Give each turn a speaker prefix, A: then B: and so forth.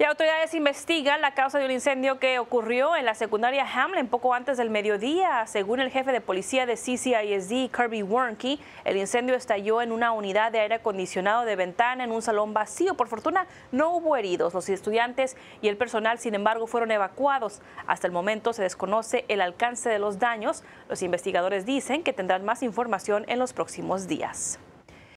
A: Y autoridades investigan la causa de un incendio que ocurrió en la secundaria Hamlin poco antes del mediodía. Según el jefe de policía de CCISD, Kirby Warnke, el incendio estalló en una unidad de aire acondicionado de ventana en un salón vacío. Por fortuna, no hubo heridos. Los estudiantes y el personal, sin embargo, fueron evacuados. Hasta el momento se desconoce el alcance de los daños. Los investigadores dicen que tendrán más información en los próximos días.